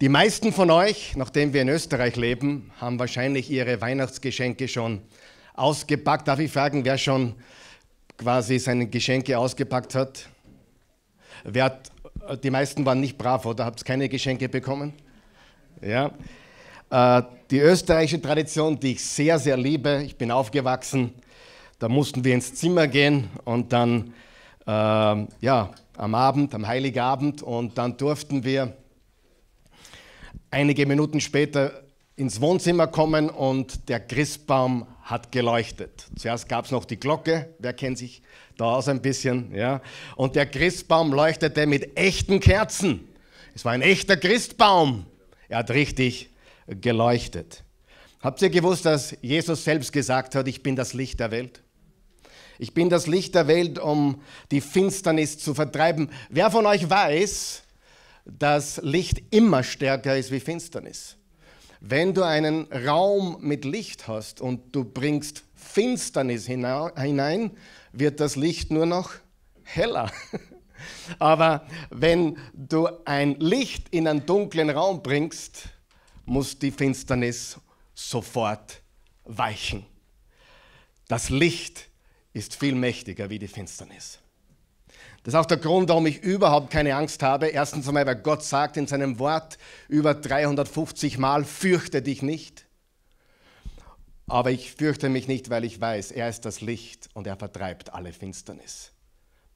Die meisten von euch, nachdem wir in Österreich leben, haben wahrscheinlich ihre Weihnachtsgeschenke schon ausgepackt. Darf ich fragen, wer schon quasi seine Geschenke ausgepackt hat? Wer hat, äh, die meisten waren nicht brav, oder? Habt keine Geschenke bekommen? Ja. Äh, die österreichische Tradition, die ich sehr, sehr liebe, ich bin aufgewachsen, da mussten wir ins Zimmer gehen und dann, äh, ja, am Abend, am Heiligabend und dann durften wir einige Minuten später ins Wohnzimmer kommen und der Christbaum hat geleuchtet. Zuerst gab es noch die Glocke, wer kennt sich da aus ein bisschen, ja? Und der Christbaum leuchtete mit echten Kerzen. Es war ein echter Christbaum. Er hat richtig geleuchtet. Habt ihr gewusst, dass Jesus selbst gesagt hat, ich bin das Licht der Welt? Ich bin das Licht der Welt, um die Finsternis zu vertreiben. Wer von euch weiß, dass Licht immer stärker ist wie Finsternis. Wenn du einen Raum mit Licht hast und du bringst Finsternis hinein, wird das Licht nur noch heller. Aber wenn du ein Licht in einen dunklen Raum bringst, muss die Finsternis sofort weichen. Das Licht ist viel mächtiger wie die Finsternis. Das ist auch der Grund, warum ich überhaupt keine Angst habe. Erstens einmal, weil Gott sagt in seinem Wort über 350 Mal, fürchte dich nicht. Aber ich fürchte mich nicht, weil ich weiß, er ist das Licht und er vertreibt alle Finsternis.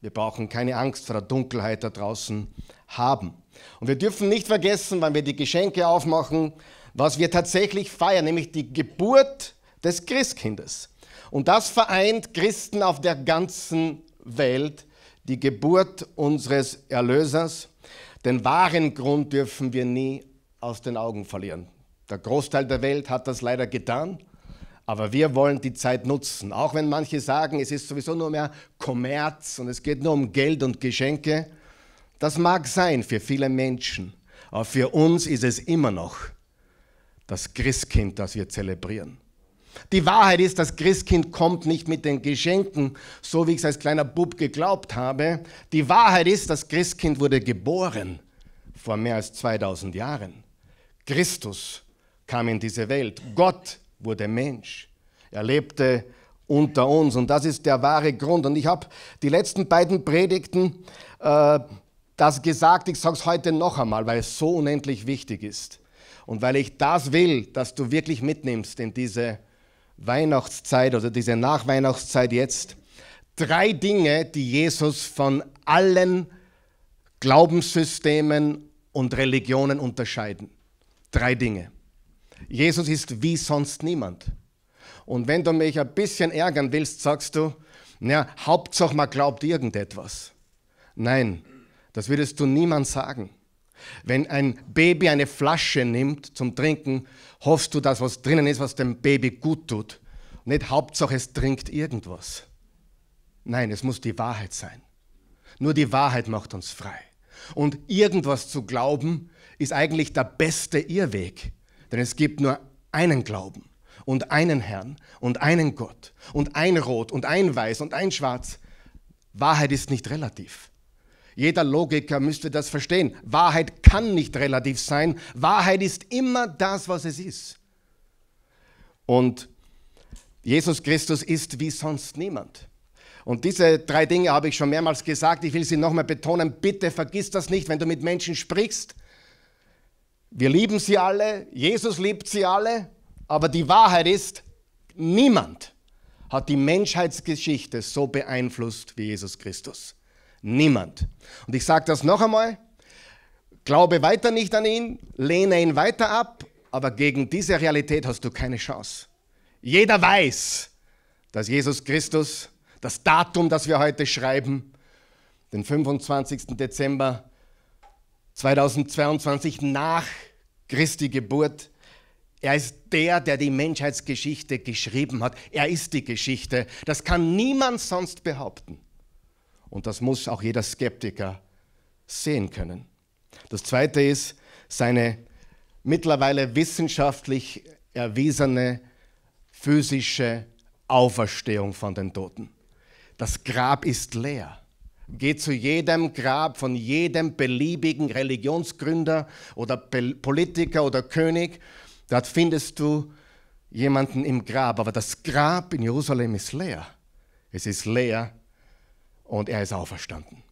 Wir brauchen keine Angst vor der Dunkelheit da draußen haben. Und wir dürfen nicht vergessen, wenn wir die Geschenke aufmachen, was wir tatsächlich feiern, nämlich die Geburt des Christkindes. Und das vereint Christen auf der ganzen Welt die Geburt unseres Erlösers. Den wahren Grund dürfen wir nie aus den Augen verlieren. Der Großteil der Welt hat das leider getan, aber wir wollen die Zeit nutzen. Auch wenn manche sagen, es ist sowieso nur mehr Kommerz und es geht nur um Geld und Geschenke. Das mag sein für viele Menschen, aber für uns ist es immer noch das Christkind, das wir zelebrieren. Die Wahrheit ist, das Christkind kommt nicht mit den Geschenken, so wie ich es als kleiner Bub geglaubt habe. Die Wahrheit ist, das Christkind wurde geboren vor mehr als 2000 Jahren. Christus kam in diese Welt. Gott wurde Mensch. Er lebte unter uns und das ist der wahre Grund. Und ich habe die letzten beiden Predigten äh, das gesagt, ich sage es heute noch einmal, weil es so unendlich wichtig ist. Und weil ich das will, dass du wirklich mitnimmst in diese Welt. Weihnachtszeit oder diese Nachweihnachtszeit jetzt drei Dinge, die Jesus von allen Glaubenssystemen und Religionen unterscheiden. Drei Dinge. Jesus ist wie sonst niemand. Und wenn du mich ein bisschen ärgern willst, sagst du, naja, Hauptsache man glaubt irgendetwas. Nein, das würdest du niemand sagen. Wenn ein Baby eine Flasche nimmt zum Trinken, hoffst du, dass was drinnen ist, was dem Baby gut tut. Nicht Hauptsache, es trinkt irgendwas. Nein, es muss die Wahrheit sein. Nur die Wahrheit macht uns frei. Und irgendwas zu glauben, ist eigentlich der beste Irrweg. Denn es gibt nur einen Glauben und einen Herrn und einen Gott und ein Rot und ein Weiß und ein Schwarz. Wahrheit ist nicht relativ. Jeder Logiker müsste das verstehen. Wahrheit kann nicht relativ sein. Wahrheit ist immer das, was es ist. Und Jesus Christus ist wie sonst niemand. Und diese drei Dinge habe ich schon mehrmals gesagt. Ich will sie nochmal betonen. Bitte vergiss das nicht, wenn du mit Menschen sprichst. Wir lieben sie alle, Jesus liebt sie alle, aber die Wahrheit ist, niemand hat die Menschheitsgeschichte so beeinflusst wie Jesus Christus. Niemand. Und ich sage das noch einmal, glaube weiter nicht an ihn, lehne ihn weiter ab, aber gegen diese Realität hast du keine Chance. Jeder weiß, dass Jesus Christus, das Datum, das wir heute schreiben, den 25. Dezember 2022 nach Christi Geburt, er ist der, der die Menschheitsgeschichte geschrieben hat. Er ist die Geschichte. Das kann niemand sonst behaupten. Und das muss auch jeder Skeptiker sehen können. Das Zweite ist seine mittlerweile wissenschaftlich erwiesene physische Auferstehung von den Toten. Das Grab ist leer. Geh zu jedem Grab von jedem beliebigen Religionsgründer oder Politiker oder König. Dort findest du jemanden im Grab. Aber das Grab in Jerusalem ist leer. Es ist leer und er ist auferstanden.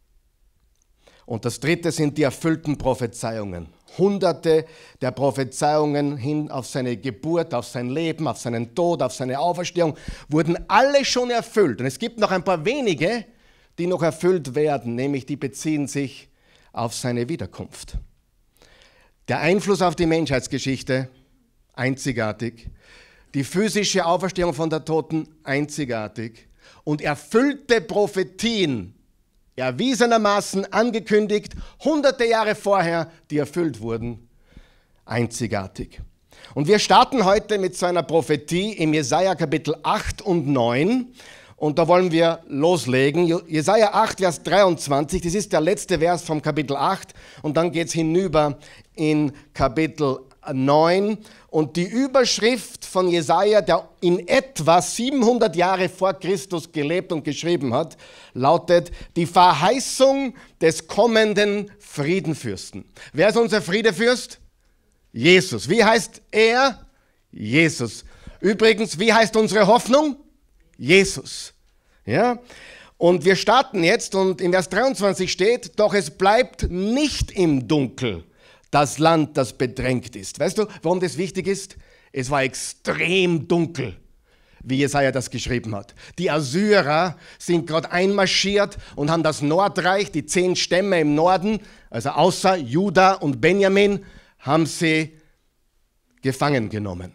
Und das dritte sind die erfüllten Prophezeiungen. Hunderte der Prophezeiungen hin auf seine Geburt, auf sein Leben, auf seinen Tod, auf seine Auferstehung wurden alle schon erfüllt. Und es gibt noch ein paar wenige, die noch erfüllt werden, nämlich die beziehen sich auf seine Wiederkunft. Der Einfluss auf die Menschheitsgeschichte einzigartig. Die physische Auferstehung von der Toten einzigartig und erfüllte Prophetien erwiesenermaßen angekündigt, hunderte Jahre vorher, die erfüllt wurden. Einzigartig. Und wir starten heute mit so einer Prophetie im Jesaja Kapitel 8 und 9. Und da wollen wir loslegen. Jesaja 8, Vers 23, das ist der letzte Vers vom Kapitel 8. Und dann geht es hinüber in Kapitel 9 und die Überschrift von Jesaja, der in etwa 700 Jahre vor Christus gelebt und geschrieben hat, lautet die Verheißung des kommenden Friedenfürsten. Wer ist unser Friedefürst? Jesus. Wie heißt er? Jesus. Übrigens, wie heißt unsere Hoffnung? Jesus. Ja? Und wir starten jetzt und in Vers 23 steht, doch es bleibt nicht im Dunkel das Land, das bedrängt ist. Weißt du, warum das wichtig ist? Es war extrem dunkel, wie Jesaja das geschrieben hat. Die Assyrer sind gerade einmarschiert und haben das Nordreich, die zehn Stämme im Norden, also außer Juda und Benjamin, haben sie gefangen genommen.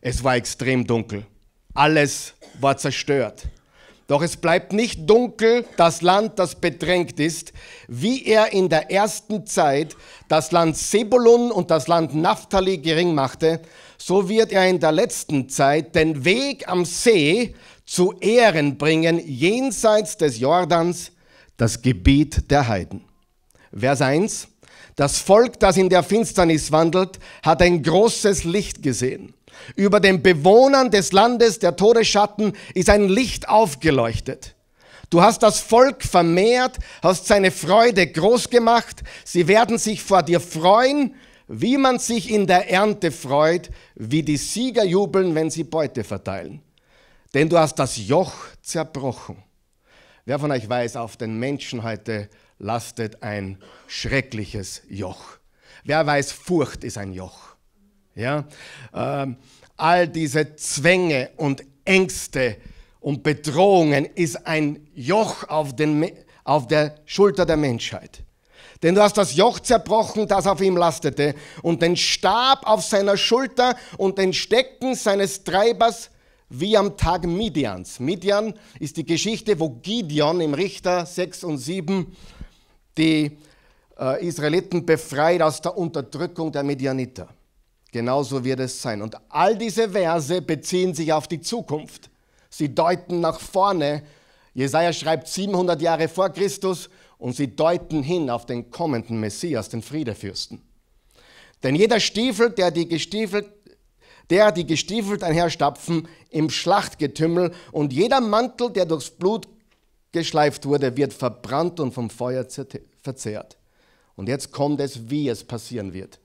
Es war extrem dunkel. Alles war zerstört. Doch es bleibt nicht dunkel das Land, das bedrängt ist, wie er in der ersten Zeit das Land Sebulun und das Land Naphtali gering machte, so wird er in der letzten Zeit den Weg am See zu Ehren bringen, jenseits des Jordans, das Gebiet der Heiden. Vers 1. Das Volk, das in der Finsternis wandelt, hat ein großes Licht gesehen. Über den Bewohnern des Landes der Todesschatten ist ein Licht aufgeleuchtet. Du hast das Volk vermehrt, hast seine Freude groß gemacht. Sie werden sich vor dir freuen, wie man sich in der Ernte freut, wie die Sieger jubeln, wenn sie Beute verteilen. Denn du hast das Joch zerbrochen. Wer von euch weiß, auf den Menschen heute lastet ein schreckliches Joch. Wer weiß, Furcht ist ein Joch. Ja? Ähm, all diese Zwänge und Ängste und Bedrohungen ist ein Joch auf, den, auf der Schulter der Menschheit. Denn du hast das Joch zerbrochen, das auf ihm lastete, und den Stab auf seiner Schulter und den Stecken seines Treibers wie am Tag Midians. Midian ist die Geschichte, wo Gideon im Richter 6 und 7 die äh, Israeliten befreit aus der Unterdrückung der Midianiter. Genauso wird es sein. Und all diese Verse beziehen sich auf die Zukunft. Sie deuten nach vorne. Jesaja schreibt 700 Jahre vor Christus und sie deuten hin auf den kommenden Messias, den Friedefürsten. Denn jeder Stiefel, der die gestiefelt, der die gestiefelt einherstapfen im Schlachtgetümmel und jeder Mantel, der durchs Blut geschleift wurde, wird verbrannt und vom Feuer verzehrt. Und jetzt kommt es, wie es passieren wird.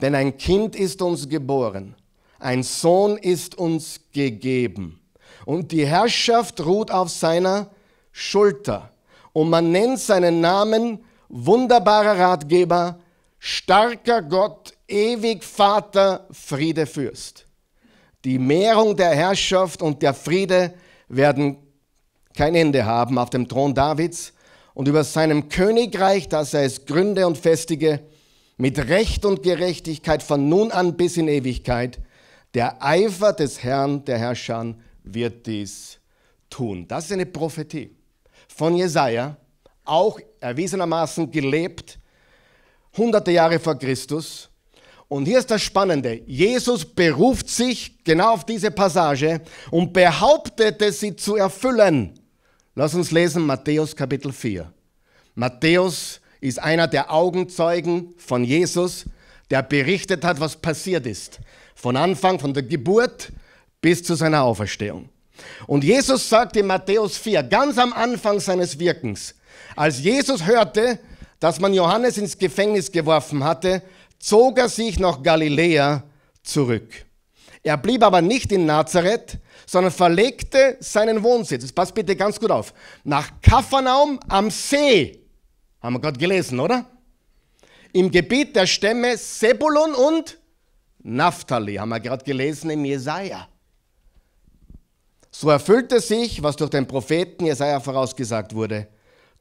Denn ein Kind ist uns geboren, ein Sohn ist uns gegeben. Und die Herrschaft ruht auf seiner Schulter. Und man nennt seinen Namen wunderbarer Ratgeber, starker Gott, ewig Vater, Friedefürst. Die Mehrung der Herrschaft und der Friede werden kein Ende haben auf dem Thron Davids und über seinem Königreich, dass er es gründe und festige mit Recht und Gerechtigkeit von nun an bis in Ewigkeit. Der Eifer des Herrn, der Herrscher, wird dies tun. Das ist eine Prophetie von Jesaja, auch erwiesenermaßen gelebt, hunderte Jahre vor Christus. Und hier ist das Spannende. Jesus beruft sich genau auf diese Passage und behauptete, sie zu erfüllen. Lass uns lesen Matthäus Kapitel 4. Matthäus ist einer der Augenzeugen von Jesus, der berichtet hat, was passiert ist. Von Anfang, von der Geburt bis zu seiner Auferstehung. Und Jesus sagt in Matthäus 4, ganz am Anfang seines Wirkens, als Jesus hörte, dass man Johannes ins Gefängnis geworfen hatte, zog er sich nach Galiläa zurück. Er blieb aber nicht in Nazareth, sondern verlegte seinen Wohnsitz, jetzt passt bitte ganz gut auf, nach Kapernaum am See haben wir gerade gelesen, oder? Im Gebiet der Stämme Sebulon und Naphtali, haben wir gerade gelesen im Jesaja. So erfüllte sich, was durch den Propheten Jesaja vorausgesagt wurde.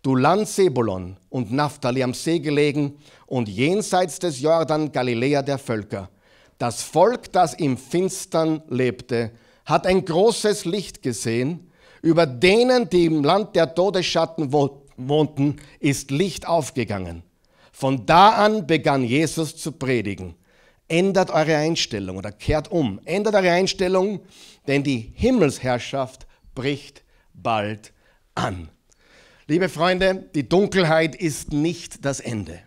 Du Land Sebulon und Naphtali am See gelegen und jenseits des Jordan Galiläa der Völker. Das Volk, das im Finstern lebte, hat ein großes Licht gesehen über denen, die im Land der Todesschatten wohnten wohnten, ist Licht aufgegangen. Von da an begann Jesus zu predigen. Ändert eure Einstellung oder kehrt um. Ändert eure Einstellung, denn die Himmelsherrschaft bricht bald an. Liebe Freunde, die Dunkelheit ist nicht das Ende.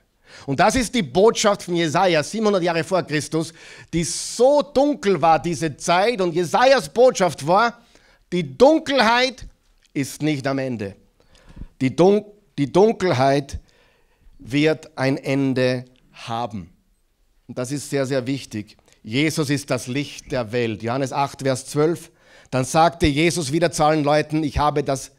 Und das ist die Botschaft von Jesaja 700 Jahre vor Christus, die so dunkel war diese Zeit und Jesajas Botschaft war, die Dunkelheit ist nicht am Ende. Die, Dun die Dunkelheit wird ein Ende haben. Und das ist sehr, sehr wichtig. Jesus ist das Licht der Welt. Johannes 8, Vers 12. Dann sagte Jesus wieder zu allen Leuten, ich habe das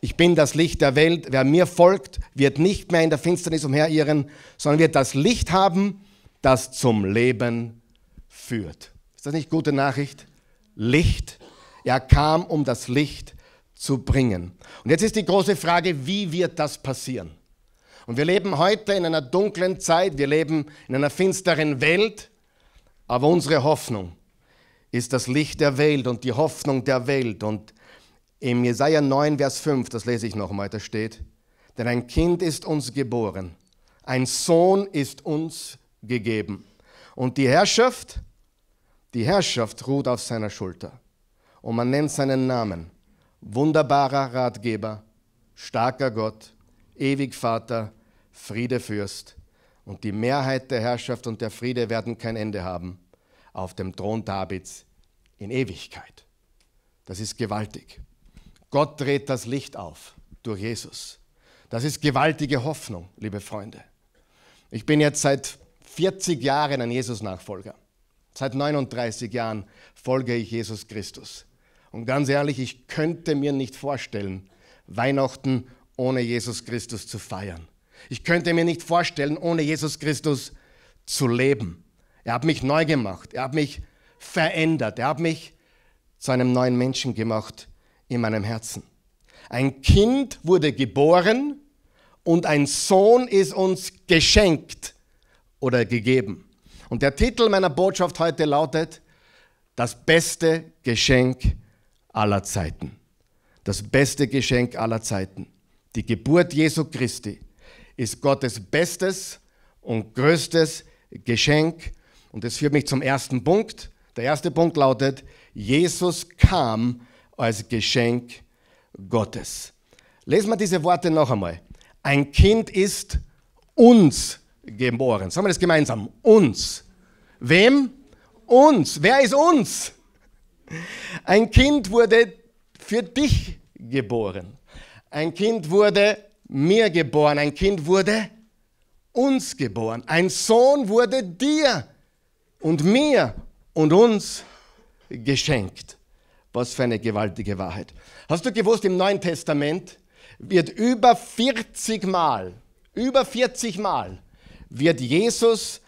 ich bin das Licht der Welt. Wer mir folgt, wird nicht mehr in der Finsternis umherirren, sondern wird das Licht haben, das zum Leben führt. Ist das nicht gute Nachricht? Licht. Er kam, um das Licht zu bringen. Und jetzt ist die große Frage, wie wird das passieren? Und wir leben heute in einer dunklen Zeit, wir leben in einer finsteren Welt, aber unsere Hoffnung ist das Licht der Welt und die Hoffnung der Welt. Und im Jesaja 9, Vers 5, das lese ich nochmal, da steht, denn ein Kind ist uns geboren, ein Sohn ist uns gegeben. Und die Herrschaft, die Herrschaft ruht auf seiner Schulter. Und man nennt seinen Namen wunderbarer Ratgeber, starker Gott, ewig Vater, Friedefürst. Und die Mehrheit der Herrschaft und der Friede werden kein Ende haben auf dem Thron Davids in Ewigkeit. Das ist gewaltig. Gott dreht das Licht auf durch Jesus. Das ist gewaltige Hoffnung, liebe Freunde. Ich bin jetzt seit 40 Jahren ein Jesus-Nachfolger. Seit 39 Jahren folge ich Jesus Christus. Und ganz ehrlich, ich könnte mir nicht vorstellen, Weihnachten ohne Jesus Christus zu feiern. Ich könnte mir nicht vorstellen, ohne Jesus Christus zu leben. Er hat mich neu gemacht, er hat mich verändert, er hat mich zu einem neuen Menschen gemacht in meinem Herzen. Ein Kind wurde geboren und ein Sohn ist uns geschenkt oder gegeben. Und der Titel meiner Botschaft heute lautet, das beste Geschenk aller Zeiten. Das beste Geschenk aller Zeiten. Die Geburt Jesu Christi ist Gottes bestes und größtes Geschenk. Und das führt mich zum ersten Punkt. Der erste Punkt lautet, Jesus kam als Geschenk Gottes. Lesen wir diese Worte noch einmal. Ein Kind ist uns geboren. Sagen wir das gemeinsam. Uns. Wem? Uns. Wer ist uns? Ein Kind wurde für dich geboren. Ein Kind wurde mir geboren. Ein Kind wurde uns geboren. Ein Sohn wurde dir und mir und uns geschenkt. Was für eine gewaltige Wahrheit. Hast du gewusst, im Neuen Testament wird über 40 Mal, über 40 Mal wird Jesus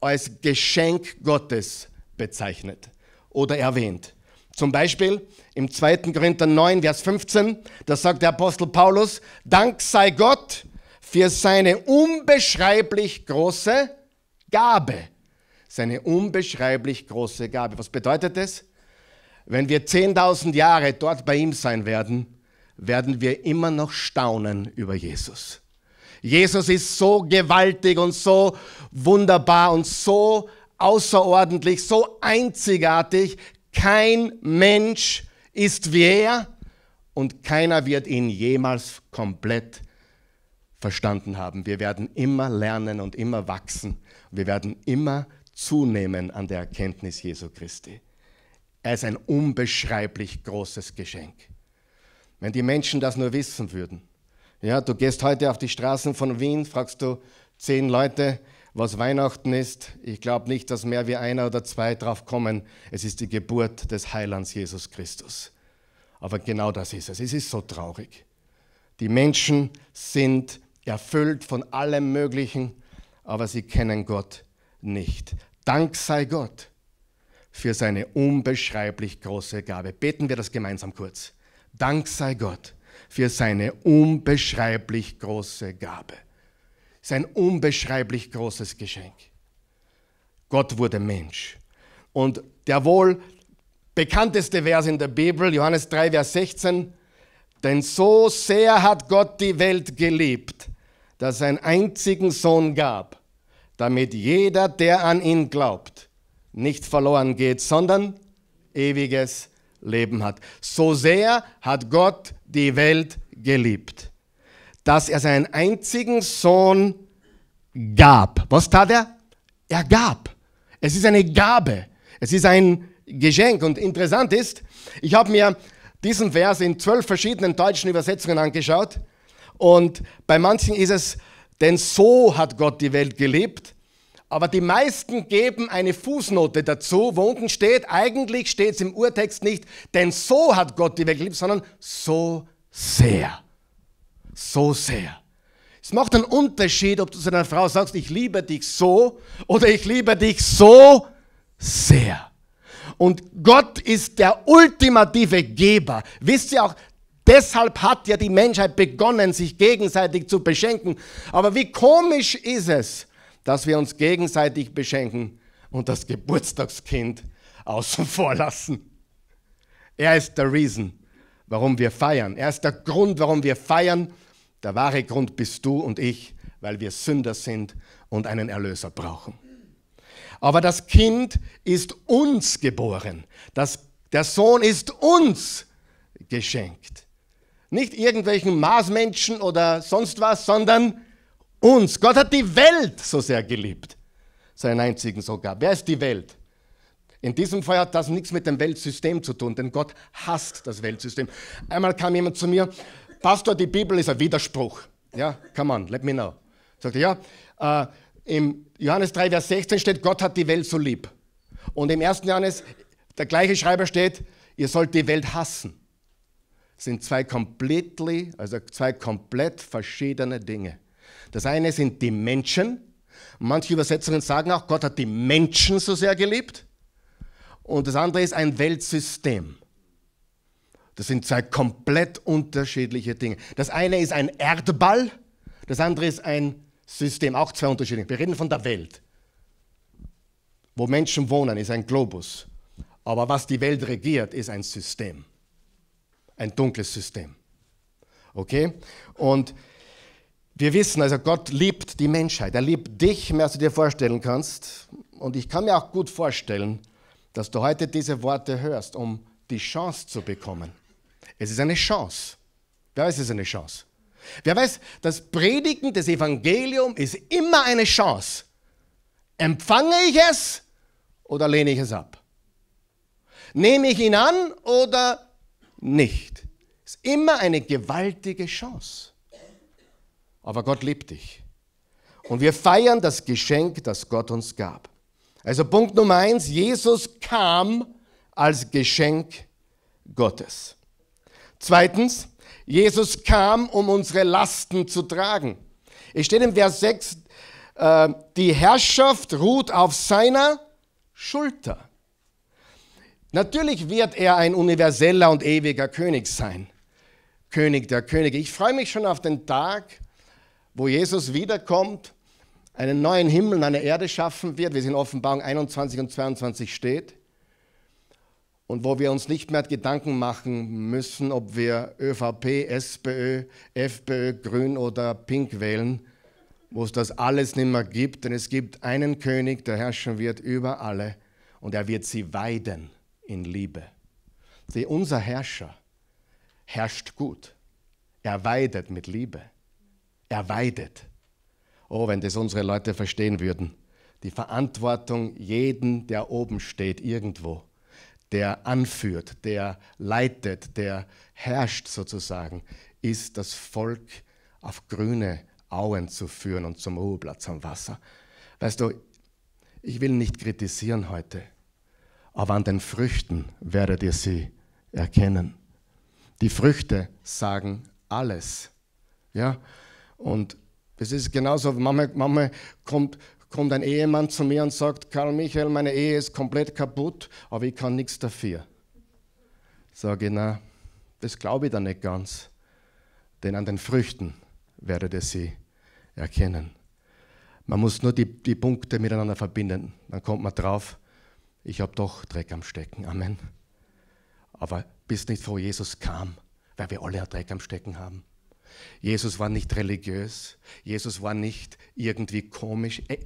als Geschenk Gottes bezeichnet oder erwähnt. Zum Beispiel im 2. Korinther 9, Vers 15, da sagt der Apostel Paulus, Dank sei Gott für seine unbeschreiblich große Gabe. Seine unbeschreiblich große Gabe. Was bedeutet das? Wenn wir 10.000 Jahre dort bei ihm sein werden, werden wir immer noch staunen über Jesus. Jesus ist so gewaltig und so wunderbar und so außerordentlich, so einzigartig, kein Mensch ist wie er und keiner wird ihn jemals komplett verstanden haben. Wir werden immer lernen und immer wachsen. Wir werden immer zunehmen an der Erkenntnis Jesu Christi. Er ist ein unbeschreiblich großes Geschenk. Wenn die Menschen das nur wissen würden. Ja, du gehst heute auf die Straßen von Wien, fragst du zehn Leute, was Weihnachten ist. Ich glaube nicht, dass mehr wie einer oder zwei drauf kommen. Es ist die Geburt des Heilands Jesus Christus. Aber genau das ist es. Es ist so traurig. Die Menschen sind erfüllt von allem Möglichen, aber sie kennen Gott nicht. Dank sei Gott für seine unbeschreiblich große Gabe. Beten wir das gemeinsam kurz. Dank sei Gott für seine unbeschreiblich große Gabe sein unbeschreiblich großes Geschenk. Gott wurde Mensch. Und der wohl bekannteste Vers in der Bibel, Johannes 3, Vers 16, denn so sehr hat Gott die Welt geliebt, dass er einen einzigen Sohn gab, damit jeder, der an ihn glaubt, nicht verloren geht, sondern ewiges Leben hat. So sehr hat Gott die Welt geliebt dass er seinen einzigen Sohn gab. Was tat er? Er gab. Es ist eine Gabe. Es ist ein Geschenk. Und interessant ist, ich habe mir diesen Vers in zwölf verschiedenen deutschen Übersetzungen angeschaut. Und bei manchen ist es, denn so hat Gott die Welt gelebt. Aber die meisten geben eine Fußnote dazu, wo unten steht, eigentlich steht es im Urtext nicht, denn so hat Gott die Welt geliebt, sondern so sehr so sehr. Es macht einen Unterschied, ob du zu einer Frau sagst, ich liebe dich so oder ich liebe dich so sehr. Und Gott ist der ultimative Geber. Wisst ihr auch, deshalb hat ja die Menschheit begonnen, sich gegenseitig zu beschenken. Aber wie komisch ist es, dass wir uns gegenseitig beschenken und das Geburtstagskind außen vor lassen. Er ist der Reason, warum wir feiern. Er ist der Grund, warum wir feiern der wahre Grund bist du und ich, weil wir Sünder sind und einen Erlöser brauchen. Aber das Kind ist uns geboren. Das, der Sohn ist uns geschenkt. Nicht irgendwelchen Marsmenschen oder sonst was, sondern uns. Gott hat die Welt so sehr geliebt. Seinen einzigen Sohn gab. Wer ist die Welt? In diesem Fall hat das nichts mit dem Weltsystem zu tun, denn Gott hasst das Weltsystem. Einmal kam jemand zu mir, Pastor, die Bibel ist ein Widerspruch. Ja, come on, let me know. Sagt er, ja. Äh, Im Johannes 3, Vers 16 steht, Gott hat die Welt so lieb. Und im 1. Johannes, der gleiche Schreiber steht, ihr sollt die Welt hassen. Das sind zwei completely, also zwei komplett verschiedene Dinge. Das eine sind die Menschen. Manche Übersetzungen sagen auch, Gott hat die Menschen so sehr geliebt. Und das andere ist ein Weltsystem. Das sind zwei komplett unterschiedliche Dinge. Das eine ist ein Erdball, das andere ist ein System, auch zwei unterschiedliche. Wir reden von der Welt. Wo Menschen wohnen, ist ein Globus. Aber was die Welt regiert, ist ein System. Ein dunkles System. Okay? Und wir wissen also, Gott liebt die Menschheit. Er liebt dich mehr, als du dir vorstellen kannst. Und ich kann mir auch gut vorstellen, dass du heute diese Worte hörst, um die Chance zu bekommen, es ist eine Chance. Wer weiß, es ist eine Chance? Wer weiß, das Predigen des Evangeliums ist immer eine Chance. Empfange ich es oder lehne ich es ab? Nehme ich ihn an oder nicht? Es ist immer eine gewaltige Chance. Aber Gott liebt dich. Und wir feiern das Geschenk, das Gott uns gab. Also Punkt Nummer eins, Jesus kam als Geschenk Gottes. Zweitens, Jesus kam, um unsere Lasten zu tragen. Es steht im Vers 6, äh, die Herrschaft ruht auf seiner Schulter. Natürlich wird er ein universeller und ewiger König sein. König der Könige. Ich freue mich schon auf den Tag, wo Jesus wiederkommt, einen neuen Himmel und eine Erde schaffen wird, wie es in Offenbarung 21 und 22 steht und wo wir uns nicht mehr Gedanken machen müssen, ob wir ÖVP, SPÖ, FPÖ, Grün oder Pink wählen, wo es das alles nicht mehr gibt, denn es gibt einen König, der herrschen wird über alle und er wird sie weiden in Liebe. Sieh, unser Herrscher herrscht gut. Er weidet mit Liebe. Er weidet. Oh, wenn das unsere Leute verstehen würden. Die Verantwortung jeden, der oben steht, irgendwo der anführt, der leitet, der herrscht sozusagen, ist das Volk auf grüne Auen zu führen und zum Ruheplatz am Wasser. Weißt du, ich will nicht kritisieren heute, aber an den Früchten werdet ihr sie erkennen. Die Früchte sagen alles. Ja? Und es ist genauso, manchmal, manchmal kommt, kommt ein Ehemann zu mir und sagt, Karl Michael, meine Ehe ist komplett kaputt, aber ich kann nichts dafür. Sage ich, na, das glaube ich dann nicht ganz, denn an den Früchten werdet ihr sie erkennen. Man muss nur die, die Punkte miteinander verbinden, dann kommt man drauf, ich habe doch Dreck am Stecken. Amen. Aber bis nicht vor Jesus kam, weil wir alle Dreck am Stecken haben. Jesus war nicht religiös, Jesus war nicht irgendwie komisch. Äh,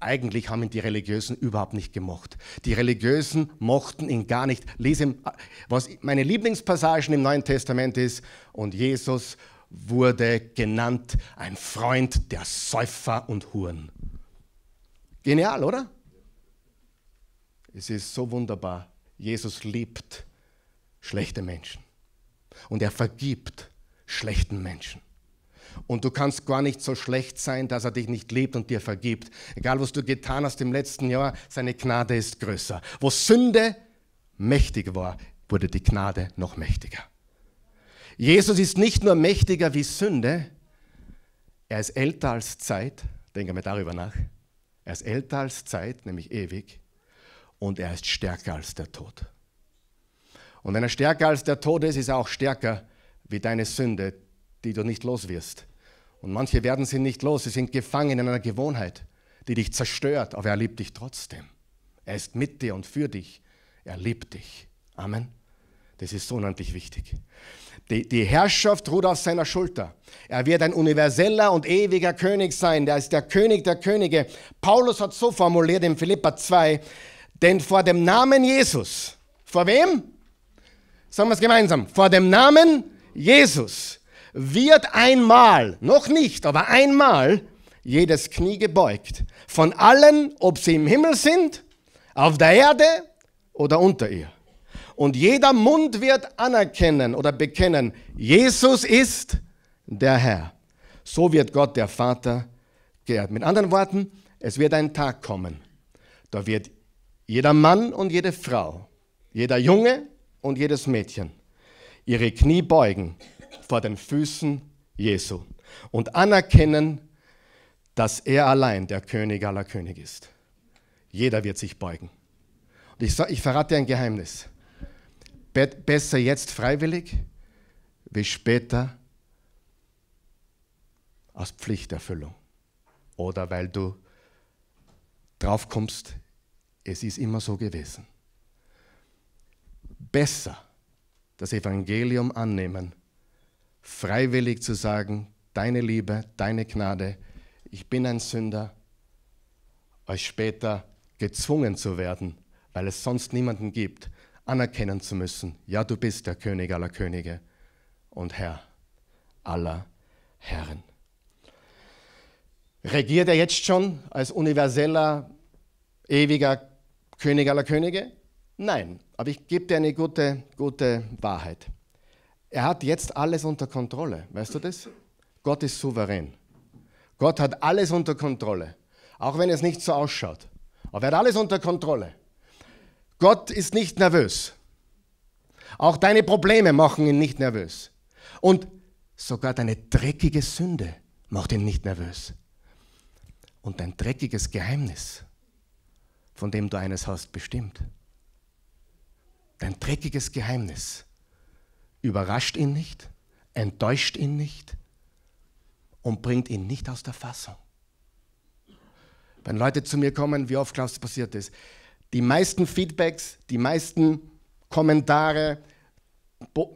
eigentlich haben ihn die Religiösen überhaupt nicht gemocht. Die Religiösen mochten ihn gar nicht. Lese, was meine Lieblingspassagen im Neuen Testament ist, und Jesus wurde genannt ein Freund der Säufer und Huren. Genial, oder? Es ist so wunderbar. Jesus liebt schlechte Menschen und er vergibt schlechten Menschen. Und du kannst gar nicht so schlecht sein, dass er dich nicht liebt und dir vergibt. Egal, was du getan hast im letzten Jahr, seine Gnade ist größer. Wo Sünde mächtig war, wurde die Gnade noch mächtiger. Jesus ist nicht nur mächtiger wie Sünde, er ist älter als Zeit. Denke mir darüber nach. Er ist älter als Zeit, nämlich ewig. Und er ist stärker als der Tod. Und wenn er stärker als der Tod ist, ist er auch stärker als wie deine Sünde, die du nicht los wirst. Und manche werden sie nicht los, sie sind gefangen in einer Gewohnheit, die dich zerstört, aber er liebt dich trotzdem. Er ist mit dir und für dich. Er liebt dich. Amen. Das ist so unendlich wichtig. Die, die, Herrschaft ruht auf seiner Schulter. Er wird ein universeller und ewiger König sein. Er ist der König der Könige. Paulus hat so formuliert in Philippa 2, denn vor dem Namen Jesus, vor wem? Sagen wir es gemeinsam, vor dem Namen Jesus wird einmal, noch nicht, aber einmal, jedes Knie gebeugt. Von allen, ob sie im Himmel sind, auf der Erde oder unter ihr. Und jeder Mund wird anerkennen oder bekennen, Jesus ist der Herr. So wird Gott der Vater geehrt. Mit anderen Worten, es wird ein Tag kommen. Da wird jeder Mann und jede Frau, jeder Junge und jedes Mädchen ihre Knie beugen vor den Füßen Jesu und anerkennen, dass er allein der König aller König ist. Jeder wird sich beugen. Und ich, ich verrate dir ein Geheimnis. Be besser jetzt freiwillig, wie später aus Pflichterfüllung. Oder weil du draufkommst, es ist immer so gewesen. Besser das Evangelium annehmen, freiwillig zu sagen, deine Liebe, deine Gnade, ich bin ein Sünder, euch später gezwungen zu werden, weil es sonst niemanden gibt, anerkennen zu müssen, ja, du bist der König aller Könige und Herr aller Herren. Regiert er jetzt schon als universeller, ewiger König aller Könige? Nein, aber ich gebe dir eine gute, gute Wahrheit. Er hat jetzt alles unter Kontrolle. Weißt du das? Gott ist souverän. Gott hat alles unter Kontrolle. Auch wenn es nicht so ausschaut. Aber er hat alles unter Kontrolle. Gott ist nicht nervös. Auch deine Probleme machen ihn nicht nervös. Und sogar deine dreckige Sünde macht ihn nicht nervös. Und dein dreckiges Geheimnis, von dem du eines hast, bestimmt. Dein dreckiges Geheimnis überrascht ihn nicht, enttäuscht ihn nicht und bringt ihn nicht aus der Fassung. Wenn Leute zu mir kommen, wie oft glaubst du, passiert ist? Die meisten Feedbacks, die meisten Kommentare,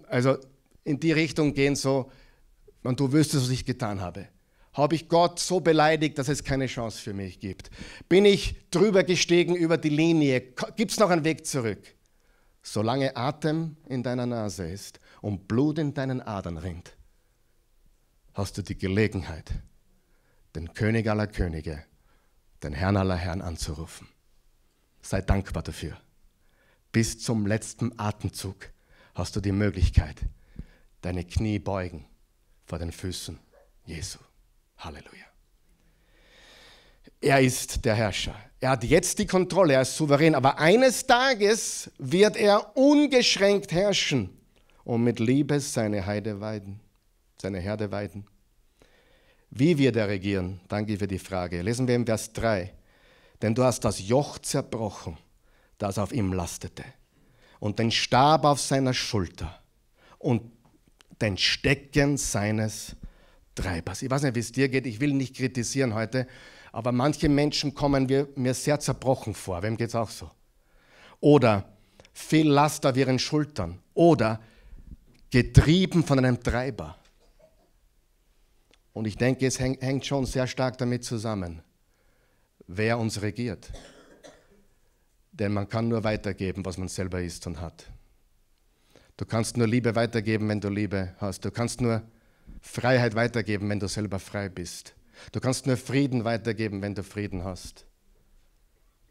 also in die Richtung gehen so, und du wüsstest, was ich getan habe. Habe ich Gott so beleidigt, dass es keine Chance für mich gibt? Bin ich drüber gestiegen über die Linie? Gibt es noch einen Weg zurück? solange Atem in deiner Nase ist und Blut in deinen Adern rinnt, hast du die Gelegenheit, den König aller Könige, den Herrn aller Herren anzurufen. Sei dankbar dafür. Bis zum letzten Atemzug hast du die Möglichkeit, deine Knie beugen vor den Füßen Jesu. Halleluja. Er ist der Herrscher. Er hat jetzt die Kontrolle, er ist souverän, aber eines Tages wird er ungeschränkt herrschen und mit Liebe seine Heide weiden, seine Herde weiden. Wie wird er regieren? Danke für die Frage. Lesen wir im Vers 3. Denn du hast das Joch zerbrochen, das auf ihm lastete, und den Stab auf seiner Schulter und den Stecken seines Treibers. Ich weiß nicht, wie es dir geht, ich will nicht kritisieren heute, aber manche Menschen kommen mir sehr zerbrochen vor. Wem geht es auch so? Oder viel Last auf ihren Schultern. Oder getrieben von einem Treiber. Und ich denke, es hängt schon sehr stark damit zusammen, wer uns regiert. Denn man kann nur weitergeben, was man selber ist und hat. Du kannst nur Liebe weitergeben, wenn du Liebe hast. Du kannst nur Freiheit weitergeben, wenn du selber frei bist. Du kannst nur Frieden weitergeben, wenn du Frieden hast.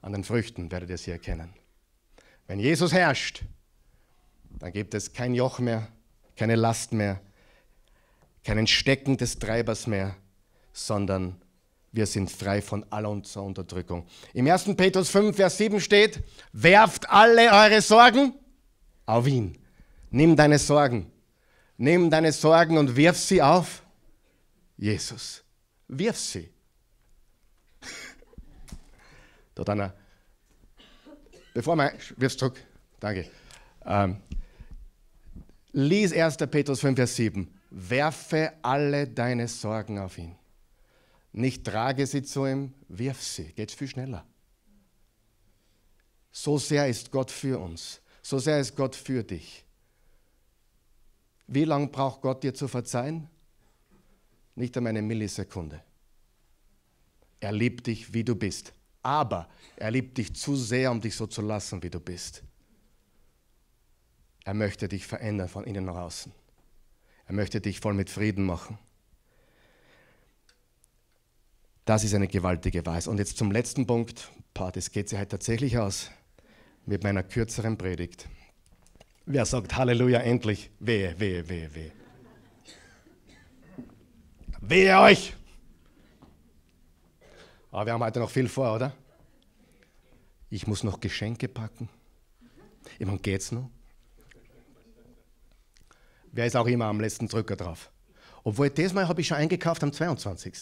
An den Früchten werdet ihr sie erkennen. Wenn Jesus herrscht, dann gibt es kein Joch mehr, keine Last mehr, keinen Stecken des Treibers mehr, sondern wir sind frei von aller Unterdrückung. Im 1. Petrus 5, Vers 7 steht, werft alle eure Sorgen auf ihn. Nimm deine Sorgen, nimm deine Sorgen und wirf sie auf Jesus wirf sie. da dann, bevor man wirfst zurück, danke. Ähm, lies 1. Petrus 5, Vers 7. Werfe alle deine Sorgen auf ihn. Nicht trage sie zu ihm, wirf sie. Geht's viel schneller. So sehr ist Gott für uns. So sehr ist Gott für dich. Wie lange braucht Gott dir zu verzeihen? nicht um eine Millisekunde. Er liebt dich, wie du bist. Aber er liebt dich zu sehr, um dich so zu lassen, wie du bist. Er möchte dich verändern von innen nach außen. Er möchte dich voll mit Frieden machen. Das ist eine gewaltige Weisheit. Und jetzt zum letzten Punkt. das geht sich halt tatsächlich aus mit meiner kürzeren Predigt. Wer sagt Halleluja endlich? Wehe, wehe, wehe, wehe. Wehe euch! Aber wir haben heute noch viel vor, oder? Ich muss noch Geschenke packen. Ich meine, geht's noch? Wer ist auch immer am letzten Drücker drauf? Obwohl, das Mal habe ich schon eingekauft am 22.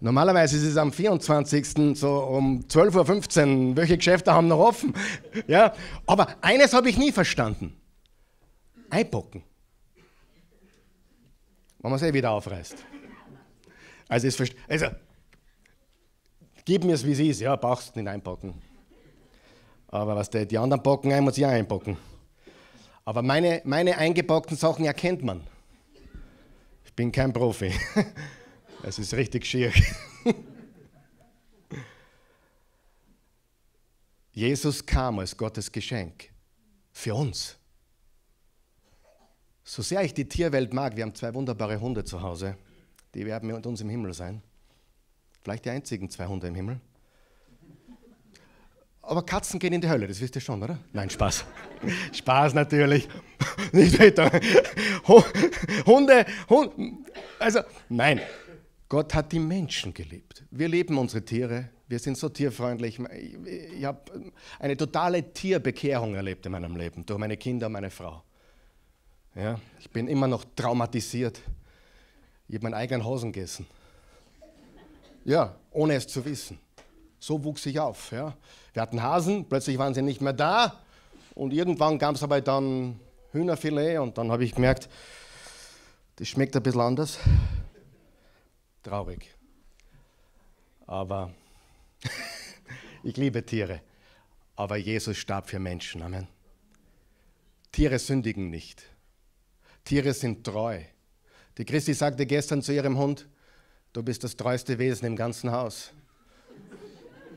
Normalerweise ist es am 24. so um 12.15 Uhr. Welche Geschäfte haben noch offen? Ja? Aber eines habe ich nie verstanden. Einpacken wenn man es eh wieder aufreißt. Also, es also gib mir es, wie es ist. Ja, brauchst du nicht einpacken. Aber was die, die anderen packen ein, muss ich auch einpacken. Aber meine, meine eingepackten Sachen erkennt man. Ich bin kein Profi. Es ist richtig schier. Jesus kam als Gottes Geschenk für uns. So sehr ich die Tierwelt mag, wir haben zwei wunderbare Hunde zu Hause, die werden mit uns im Himmel sein. Vielleicht die einzigen zwei Hunde im Himmel. Aber Katzen gehen in die Hölle, das wisst ihr schon, oder? Nein, Spaß. Spaß natürlich. Nicht weiter. Hunde, Hunde. Also, nein. Gott hat die Menschen geliebt. Wir lieben unsere Tiere. Wir sind so tierfreundlich. Ich habe eine totale Tierbekehrung erlebt in meinem Leben durch meine Kinder und meine Frau. Ja, ich bin immer noch traumatisiert. Ich habe meinen eigenen Hosen gegessen. Ja, ohne es zu wissen. So wuchs ich auf. Ja. Wir hatten Hasen, plötzlich waren sie nicht mehr da. Und irgendwann gab es aber dann Hühnerfilet und dann habe ich gemerkt, das schmeckt ein bisschen anders. Traurig. Aber ich liebe Tiere. Aber Jesus starb für Menschen. Amen. Tiere sündigen nicht. Tiere sind treu. Die Christi sagte gestern zu ihrem Hund, du bist das treueste Wesen im ganzen Haus.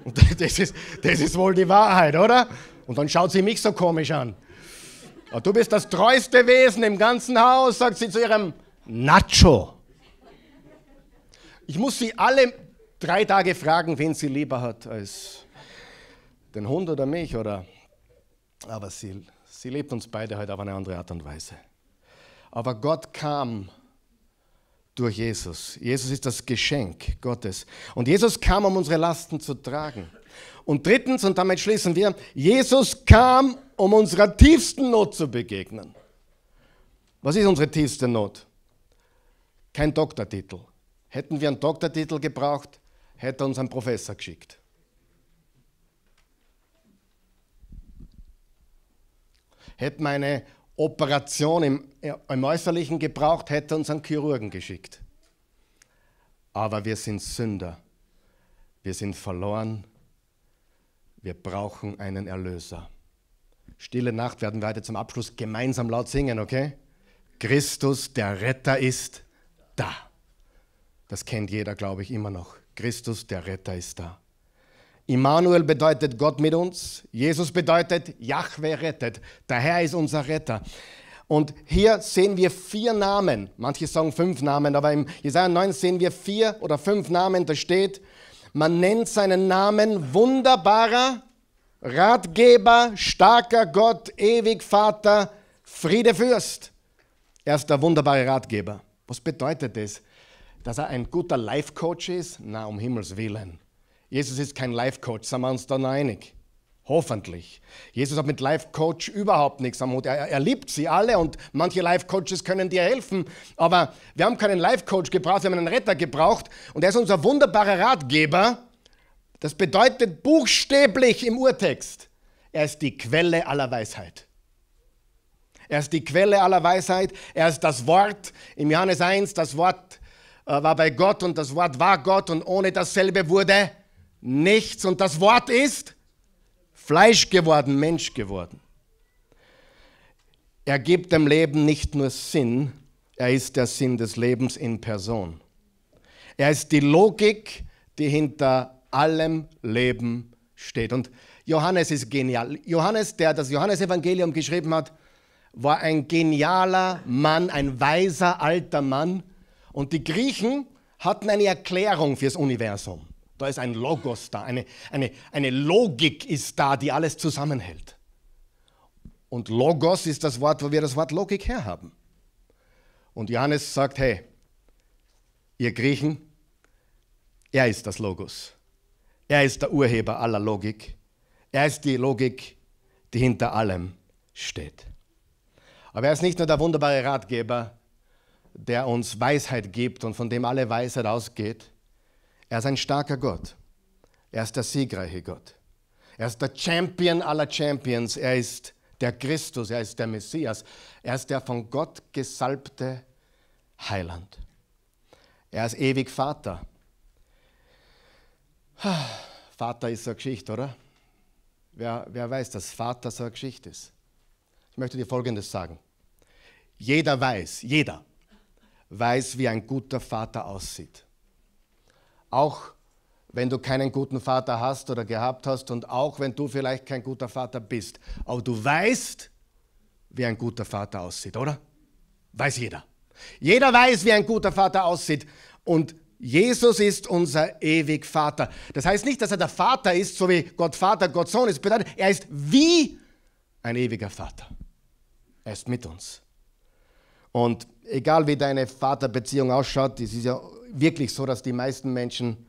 Und das ist, das ist wohl die Wahrheit, oder? Und dann schaut sie mich so komisch an. Ah, du bist das treueste Wesen im ganzen Haus, sagt sie zu ihrem Nacho. Ich muss sie alle drei Tage fragen, wen sie lieber hat, als den Hund oder mich, oder? Aber sie, sie lebt uns beide heute halt auf eine andere Art und Weise. Aber Gott kam durch Jesus. Jesus ist das Geschenk Gottes. Und Jesus kam, um unsere Lasten zu tragen. Und drittens, und damit schließen wir, Jesus kam, um unserer tiefsten Not zu begegnen. Was ist unsere tiefste Not? Kein Doktortitel. Hätten wir einen Doktortitel gebraucht, hätte uns ein Professor geschickt. Hätten wir eine Operation im, im Äußerlichen gebraucht, hätte uns einen Chirurgen geschickt. Aber wir sind Sünder. Wir sind verloren. Wir brauchen einen Erlöser. Stille Nacht werden wir heute zum Abschluss gemeinsam laut singen, okay? Christus, der Retter, ist da. Das kennt jeder, glaube ich, immer noch. Christus, der Retter, ist da. Immanuel bedeutet Gott mit uns, Jesus bedeutet Jahwe rettet, der Herr ist unser Retter. Und hier sehen wir vier Namen, manche sagen fünf Namen, aber im Jesaja 9 sehen wir vier oder fünf Namen, da steht, man nennt seinen Namen wunderbarer, Ratgeber, starker Gott, ewig Vater, Friedefürst. Er ist der wunderbare Ratgeber. Was bedeutet das? Dass er ein guter Life-Coach ist? Na, um Himmels Willen. Jesus ist kein Life Coach, sind wir uns dann einig? Hoffentlich. Jesus hat mit Life Coach überhaupt nichts am Hut. Er, er liebt sie alle und manche Life Coaches können dir helfen, aber wir haben keinen Life Coach gebraucht, wir haben einen Retter gebraucht und er ist unser wunderbarer Ratgeber. Das bedeutet buchstäblich im Urtext, er ist die Quelle aller Weisheit. Er ist die Quelle aller Weisheit, er ist das Wort. Im Johannes 1, das Wort äh, war bei Gott und das Wort war Gott und ohne dasselbe wurde nichts. Und das Wort ist Fleisch geworden, Mensch geworden. Er gibt dem Leben nicht nur Sinn, er ist der Sinn des Lebens in Person. Er ist die Logik, die hinter allem Leben steht. Und Johannes ist genial. Johannes, der das Johannesevangelium geschrieben hat, war ein genialer Mann, ein weiser alter Mann. Und die Griechen hatten eine Erklärung fürs Universum. Da ist ein Logos da, eine, eine, eine Logik ist da, die alles zusammenhält. Und Logos ist das Wort, wo wir das Wort Logik herhaben. Und Johannes sagt, hey, ihr Griechen, er ist das Logos. Er ist der Urheber aller Logik. Er ist die Logik, die hinter allem steht. Aber er ist nicht nur der wunderbare Ratgeber, der uns Weisheit gibt und von dem alle Weisheit ausgeht, er ist ein starker Gott. Er ist der siegreiche Gott. Er ist der Champion aller Champions. Er ist der Christus. Er ist der Messias. Er ist der von Gott gesalbte Heiland. Er ist ewig Vater. Vater ist so eine Geschichte, oder? Wer, wer weiß, dass Vater so eine Geschichte ist? Ich möchte dir Folgendes sagen. Jeder weiß, jeder weiß, wie ein guter Vater aussieht. Auch wenn du keinen guten Vater hast oder gehabt hast und auch wenn du vielleicht kein guter Vater bist. Aber du weißt, wie ein guter Vater aussieht, oder? Weiß jeder. Jeder weiß, wie ein guter Vater aussieht. Und Jesus ist unser ewig Vater. Das heißt nicht, dass er der Vater ist, so wie Gott Vater, Gott Sohn ist. Bedeutet, er ist wie ein ewiger Vater. Er ist mit uns. Und egal wie deine Vaterbeziehung ausschaut, es ist ja wirklich so, dass die meisten Menschen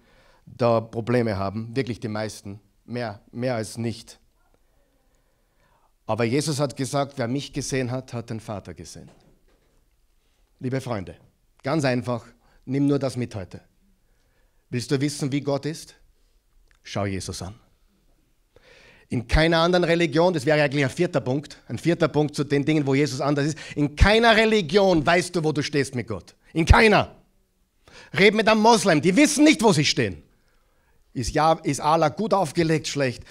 da Probleme haben. Wirklich die meisten. Mehr, mehr als nicht. Aber Jesus hat gesagt, wer mich gesehen hat, hat den Vater gesehen. Liebe Freunde, ganz einfach, nimm nur das mit heute. Willst du wissen, wie Gott ist? Schau Jesus an. In keiner anderen Religion, das wäre eigentlich ein vierter Punkt, ein vierter Punkt zu den Dingen, wo Jesus anders ist. In keiner Religion weißt du, wo du stehst mit Gott. In keiner. Red mit einem Moslem, die wissen nicht, wo sie stehen. Ist, ja, ist Allah gut aufgelegt, schlecht?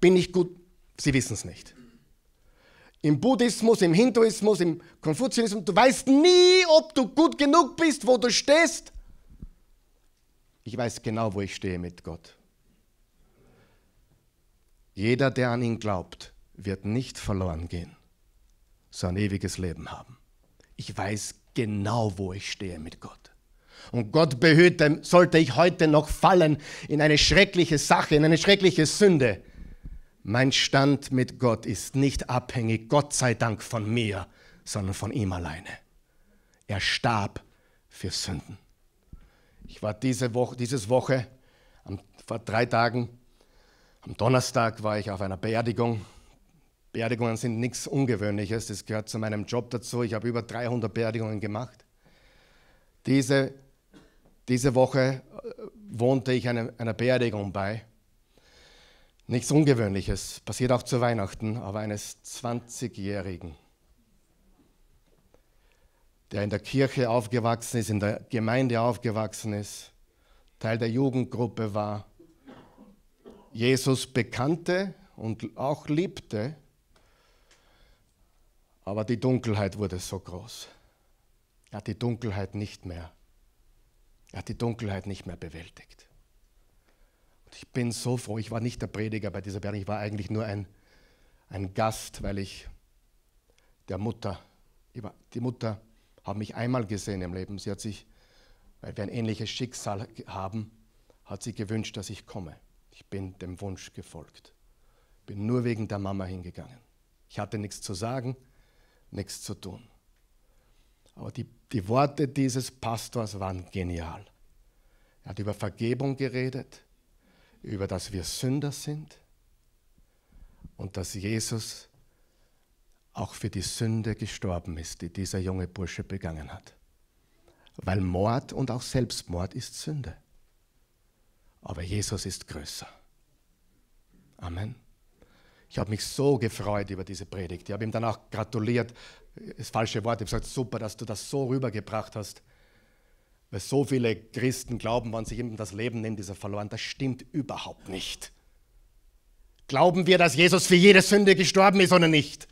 Bin ich gut? Sie wissen es nicht. Im Buddhismus, im Hinduismus, im Konfuzianismus, du weißt nie, ob du gut genug bist, wo du stehst. Ich weiß genau, wo ich stehe mit Gott. Jeder, der an ihn glaubt, wird nicht verloren gehen, sondern ewiges Leben haben. Ich weiß genau, wo ich stehe mit Gott. Und Gott behüte, sollte ich heute noch fallen in eine schreckliche Sache, in eine schreckliche Sünde. Mein Stand mit Gott ist nicht abhängig, Gott sei Dank, von mir, sondern von ihm alleine. Er starb für Sünden. Ich war diese Woche, dieses Woche, vor drei Tagen, am Donnerstag war ich auf einer Beerdigung. Beerdigungen sind nichts Ungewöhnliches, das gehört zu meinem Job dazu. Ich habe über 300 Beerdigungen gemacht. Diese, diese Woche äh, wohnte ich einer, einer Beerdigung bei. Nichts Ungewöhnliches, passiert auch zu Weihnachten, aber eines 20-Jährigen, der in der Kirche aufgewachsen ist, in der Gemeinde aufgewachsen ist, Teil der Jugendgruppe war, Jesus bekannte und auch liebte, aber die Dunkelheit wurde so groß. Er hat die Dunkelheit nicht mehr. Er hat die Dunkelheit nicht mehr bewältigt. Und ich bin so froh, ich war nicht der Prediger bei dieser Beerdigung, ich war eigentlich nur ein, ein Gast, weil ich der Mutter, war, die Mutter hat mich einmal gesehen im Leben. Sie hat sich, weil wir ein ähnliches Schicksal haben, hat sie gewünscht, dass ich komme. Ich bin dem Wunsch gefolgt. Bin nur wegen der Mama hingegangen. Ich hatte nichts zu sagen, nichts zu tun. Aber die, die Worte dieses Pastors waren genial. Er hat über Vergebung geredet, über dass wir Sünder sind und dass Jesus auch für die Sünde gestorben ist, die dieser junge Bursche begangen hat. Weil Mord und auch Selbstmord ist Sünde. Aber Jesus ist größer. Amen. Ich habe mich so gefreut über diese Predigt. Ich habe ihm danach gratuliert. Das falsche Wort. Ich habe gesagt, super, dass du das so rübergebracht hast. Weil so viele Christen glauben, wenn sich eben das Leben nimmt, ist er verloren. Das stimmt überhaupt nicht. Glauben wir, dass Jesus für jede Sünde gestorben ist oder nicht?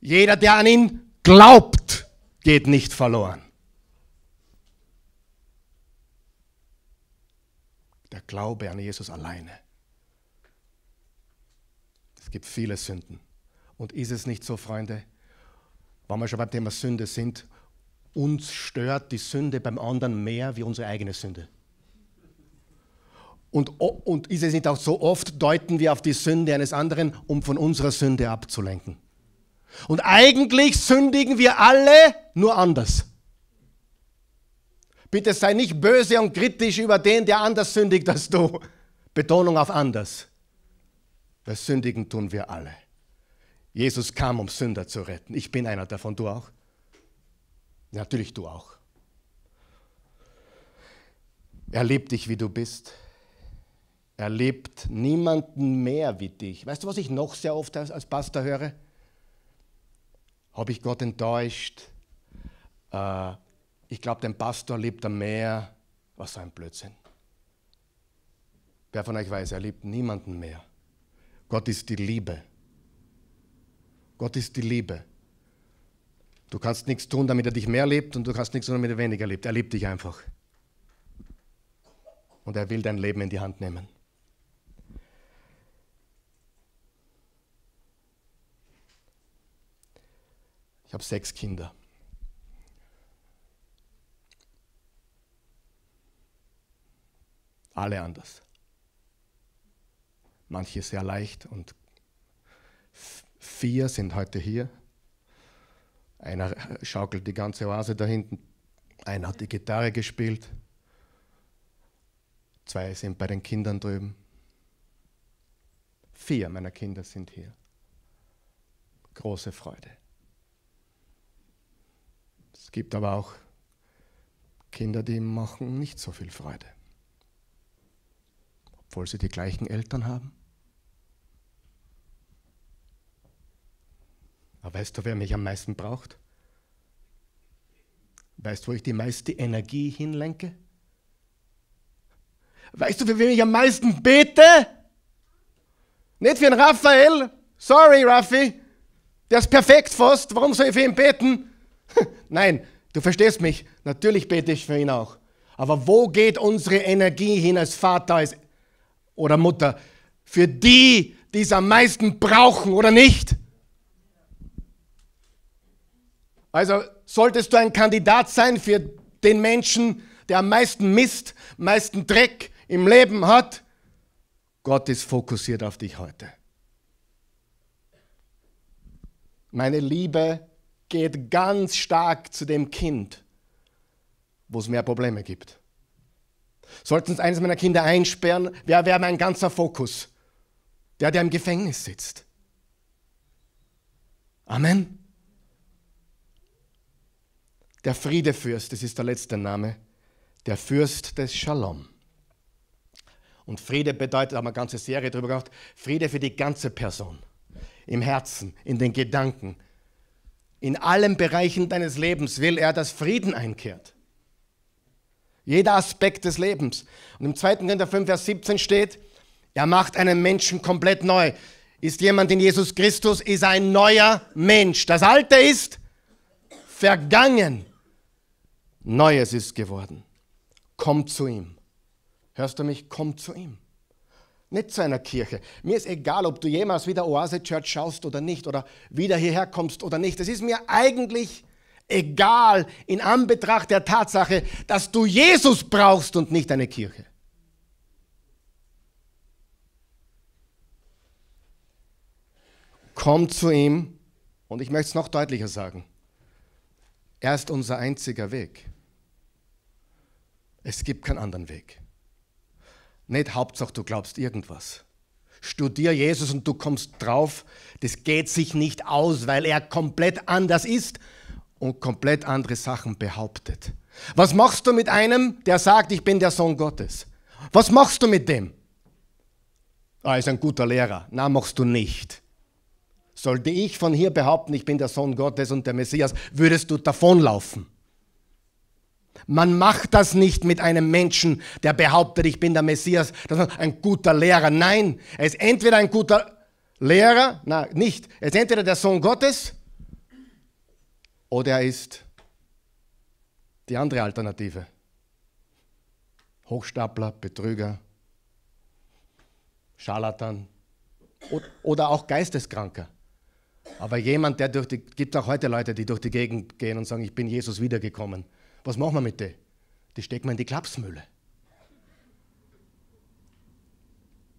Jeder, der an ihn glaubt, geht nicht verloren. der Glaube an Jesus alleine. Es gibt viele Sünden. Und ist es nicht so, Freunde, wenn wir schon beim Thema Sünde sind, uns stört die Sünde beim anderen mehr wie unsere eigene Sünde. Und, und ist es nicht auch so oft, deuten wir auf die Sünde eines anderen, um von unserer Sünde abzulenken. Und eigentlich sündigen wir alle nur anders. Bitte sei nicht böse und kritisch über den, der anders sündigt als du. Betonung auf anders. Das Sündigen tun wir alle. Jesus kam, um Sünder zu retten. Ich bin einer davon, du auch? Natürlich du auch. Er liebt dich, wie du bist. Er liebt niemanden mehr wie dich. Weißt du, was ich noch sehr oft als Pastor höre? Habe ich Gott enttäuscht? Äh, ich glaube, den Pastor liebt er mehr. Was für ein Blödsinn. Wer von euch weiß, er liebt niemanden mehr. Gott ist die Liebe. Gott ist die Liebe. Du kannst nichts tun, damit er dich mehr liebt und du kannst nichts tun, damit er weniger liebt. Er liebt dich einfach. Und er will dein Leben in die Hand nehmen. Ich habe sechs Kinder. Alle anders. Manche sehr leicht und vier sind heute hier. Einer schaukelt die ganze Oase da hinten. Einer hat die Gitarre gespielt. Zwei sind bei den Kindern drüben. Vier meiner Kinder sind hier. Große Freude. Es gibt aber auch Kinder, die machen nicht so viel Freude obwohl sie die gleichen Eltern haben? Aber weißt du, wer mich am meisten braucht? Weißt du, wo ich die meiste Energie hinlenke? Weißt du, für wen ich am meisten bete? Nicht für den Raphael. Sorry, Raffi. Der ist perfekt fast. Warum soll ich für ihn beten? Nein, du verstehst mich. Natürlich bete ich für ihn auch. Aber wo geht unsere Energie hin als Vater, als oder Mutter, für die, die es am meisten brauchen oder nicht. Also solltest du ein Kandidat sein für den Menschen, der am meisten Mist, meisten Dreck im Leben hat. Gott ist fokussiert auf dich heute. Meine Liebe geht ganz stark zu dem Kind, wo es mehr Probleme gibt. Sollten uns eines meiner Kinder einsperren, wer wäre mein ganzer Fokus? Der, der im Gefängnis sitzt. Amen. Der Friedefürst, das ist der letzte Name, der Fürst des Shalom. Und Friede bedeutet, da haben wir eine ganze Serie darüber gemacht, Friede für die ganze Person. Im Herzen, in den Gedanken. In allen Bereichen deines Lebens will er, dass Frieden einkehrt. Jeder Aspekt des Lebens. Und im 2. Korinther 5, Vers 17 steht, er macht einen Menschen komplett neu. Ist jemand in Jesus Christus, ist ein neuer Mensch. Das Alte ist vergangen. Neues ist geworden. Komm zu ihm. Hörst du mich? Komm zu ihm. Nicht zu einer Kirche. Mir ist egal, ob du jemals wieder Oase Church schaust oder nicht, oder wieder hierher kommst oder nicht. Es ist mir eigentlich egal egal in Anbetracht der Tatsache, dass du Jesus brauchst und nicht eine Kirche. Komm zu ihm und ich möchte es noch deutlicher sagen. Er ist unser einziger Weg. Es gibt keinen anderen Weg. Nicht Hauptsache, du glaubst irgendwas. Studier Jesus und du kommst drauf, das geht sich nicht aus, weil er komplett anders ist und komplett andere Sachen behauptet. Was machst du mit einem, der sagt, ich bin der Sohn Gottes? Was machst du mit dem? Ah, ist ein guter Lehrer. Na, machst du nicht. Sollte ich von hier behaupten, ich bin der Sohn Gottes und der Messias, würdest du davonlaufen. Man macht das nicht mit einem Menschen, der behauptet, ich bin der Messias, das ist ein guter Lehrer. Nein, er ist entweder ein guter Lehrer, nein, nicht. Er ist entweder der Sohn Gottes oder er ist die andere Alternative. Hochstapler, Betrüger, Scharlatan oder auch Geisteskranker. Aber jemand, der durch die, gibt auch heute Leute, die durch die Gegend gehen und sagen, ich bin Jesus wiedergekommen. Was machen wir mit denen? Die stecken wir in die Klapsmühle.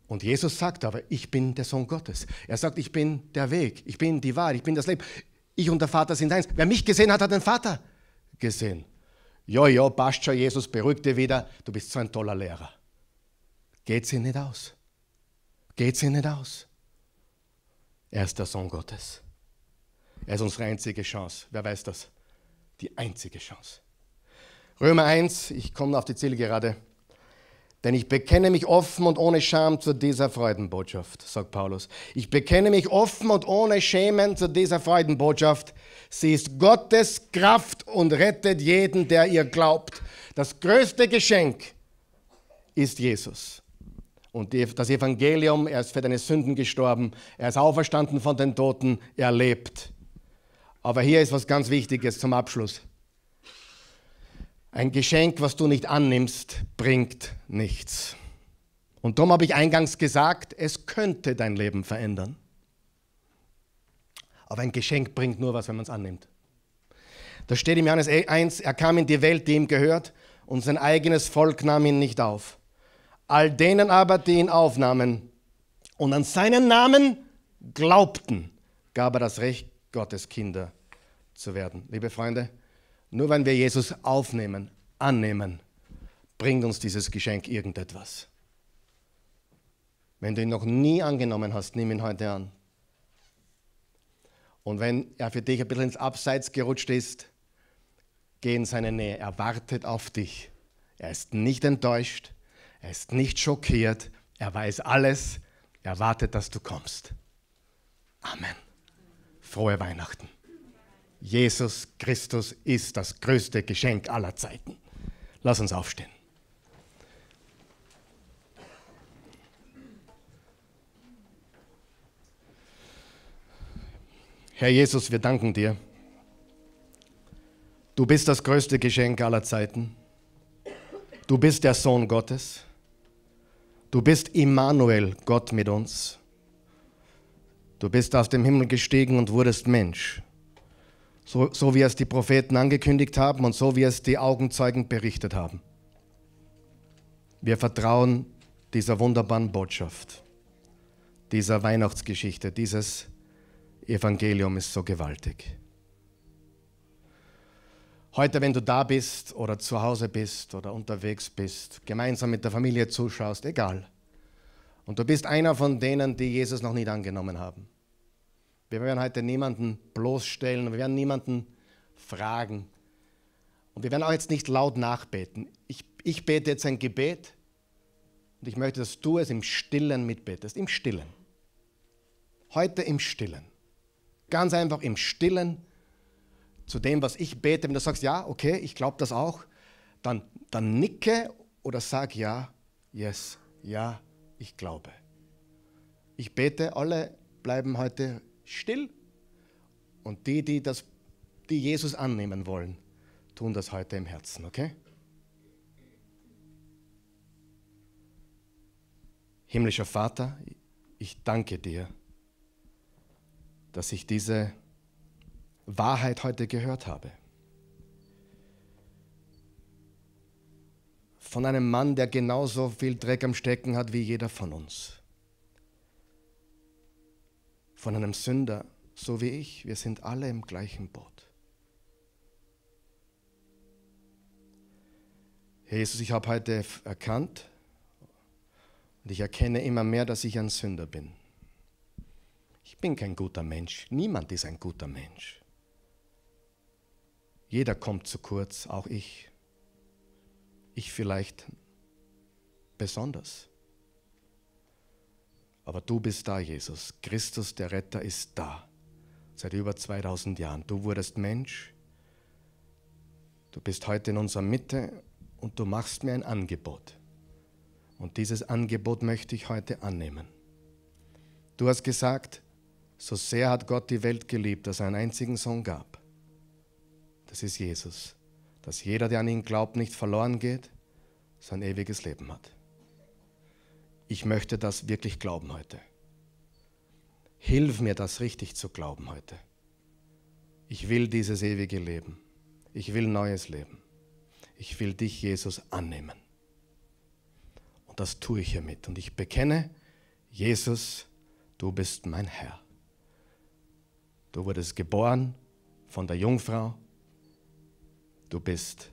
Und Jesus sagt aber, ich bin der Sohn Gottes. Er sagt, ich bin der Weg, ich bin die Wahrheit, ich bin das Leben. Ich und der Vater sind eins. Wer mich gesehen hat, hat den Vater gesehen. Jo, jo, passt schon, Jesus, beruhig dich wieder. Du bist so ein toller Lehrer. Geht's ihm nicht aus. Geht's ihm nicht aus. Er ist der Sohn Gottes. Er ist unsere einzige Chance. Wer weiß das? Die einzige Chance. Römer 1, ich komme auf die Zielgerade. gerade. Denn ich bekenne mich offen und ohne Scham zu dieser Freudenbotschaft, sagt Paulus. Ich bekenne mich offen und ohne Schämen zu dieser Freudenbotschaft. Sie ist Gottes Kraft und rettet jeden, der ihr glaubt. Das größte Geschenk ist Jesus. Und das Evangelium, er ist für deine Sünden gestorben, er ist auferstanden von den Toten, er lebt. Aber hier ist was ganz Wichtiges zum Abschluss. Ein Geschenk, was du nicht annimmst, bringt nichts. Und darum habe ich eingangs gesagt, es könnte dein Leben verändern. Aber ein Geschenk bringt nur was, wenn man es annimmt. Da steht im Johannes 1, e- er kam in die Welt, die ihm gehört, und sein eigenes Volk nahm ihn nicht auf. All denen aber, die ihn aufnahmen und an seinen Namen glaubten, gab er das Recht, Gottes Kinder zu werden. Liebe Freunde, nur wenn wir Jesus aufnehmen, annehmen, bringt uns dieses Geschenk irgendetwas. Wenn du ihn noch nie angenommen hast, nimm ihn heute an. Und wenn er für dich ein bisschen ins Abseits gerutscht ist, geh in seine Nähe. Er wartet auf dich. Er ist nicht enttäuscht. Er ist nicht schockiert. Er weiß alles. Er wartet, dass du kommst. Amen. Frohe Weihnachten. Jesus Christus ist das größte Geschenk aller Zeiten. Lass uns aufstehen. Herr Jesus, wir danken dir. Du bist das größte Geschenk aller Zeiten. Du bist der Sohn Gottes. Du bist Immanuel, Gott mit uns. Du bist aus dem Himmel gestiegen und wurdest Mensch so, so wie es die Propheten angekündigt haben und so wie es die Augenzeugen berichtet haben. Wir vertrauen dieser wunderbaren Botschaft, dieser Weihnachtsgeschichte, dieses Evangelium ist so gewaltig. Heute, wenn du da bist oder zu Hause bist oder unterwegs bist, gemeinsam mit der Familie zuschaust, egal. Und du bist einer von denen, die Jesus noch nicht angenommen haben. Wir werden heute niemanden bloßstellen, wir werden niemanden fragen. Und wir werden auch jetzt nicht laut nachbeten. Ich, ich bete jetzt ein Gebet und ich möchte, dass du es im Stillen mitbetest. Im Stillen. Heute im Stillen. Ganz einfach im Stillen zu dem, was ich bete. Wenn du sagst, ja, okay, ich glaube das auch, dann, dann nicke oder sag ja, yes, ja, ich glaube. Ich bete, alle bleiben heute still. Und die, die, das, die Jesus annehmen wollen, tun das heute im Herzen, okay? Himmlischer Vater, ich danke dir, dass ich diese Wahrheit heute gehört habe. Von einem Mann, der genauso viel Dreck am Stecken hat wie jeder von uns von einem Sünder, so wie ich. Wir sind alle im gleichen Boot. Herr Jesus, ich habe heute erkannt und ich erkenne immer mehr, dass ich ein Sünder bin. Ich bin kein guter Mensch. Niemand ist ein guter Mensch. Jeder kommt zu kurz, auch ich. Ich vielleicht besonders. Aber du bist da, Jesus. Christus, der Retter, ist da. Seit über 2000 Jahren. Du wurdest Mensch. Du bist heute in unserer Mitte und du machst mir ein Angebot. Und dieses Angebot möchte ich heute annehmen. Du hast gesagt, so sehr hat Gott die Welt geliebt, dass er einen einzigen Sohn gab. Das ist Jesus. Dass jeder, der an ihn glaubt, nicht verloren geht, sein ewiges Leben hat ich möchte das wirklich glauben heute. Hilf mir, das richtig zu glauben heute. Ich will dieses ewige Leben. Ich will neues Leben. Ich will dich, Jesus, annehmen. Und das tue ich hiermit. Und ich bekenne, Jesus, du bist mein Herr. Du wurdest geboren von der Jungfrau. Du bist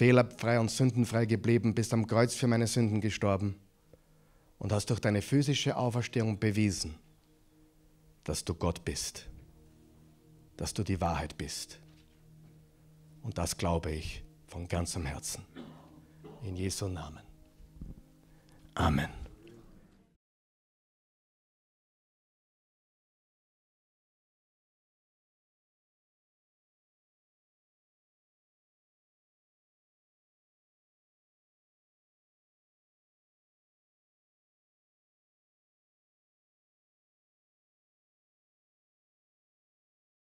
fehlerfrei und sündenfrei geblieben, bist am Kreuz für meine Sünden gestorben und hast durch deine physische Auferstehung bewiesen, dass du Gott bist, dass du die Wahrheit bist. Und das glaube ich von ganzem Herzen. In Jesu Namen. Amen.